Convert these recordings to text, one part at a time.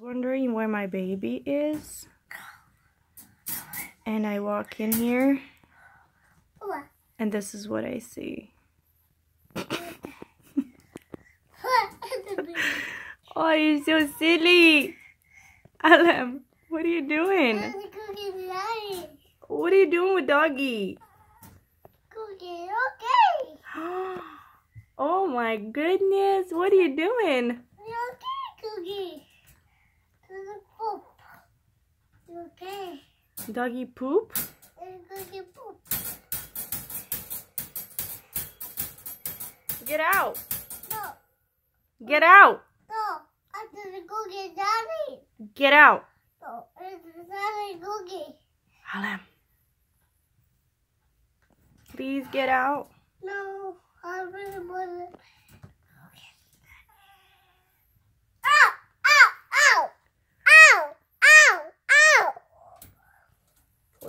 wondering where my baby is. And I walk in here. And this is what I see. oh, you're so silly. Alam, what are you doing? What are you doing with doggy? Okay. oh my goodness, what are you doing? Doggy poop. Doggy poop. Get out. No. Get out. No. I'm go get daddy. Get out. No. I'm go Please get out. No. I'm gonna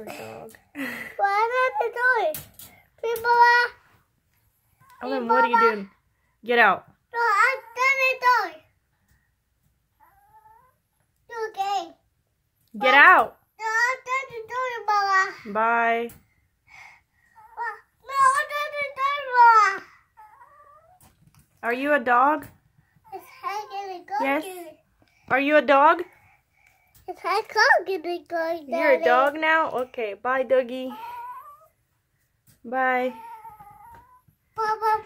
poor dog. What happened to People are... Ellen, oh, what are you doing? Get out. No, I'm done it Okay. Get Bye. out. No, I'm done it doing, Mama. Bye. No, I'm done it doing, Mama. Are you a dog? Yes. Are you a dog? If I can't get a dog now. You're a dog now? Okay, bye, Dougie. Bye. Bye, bye.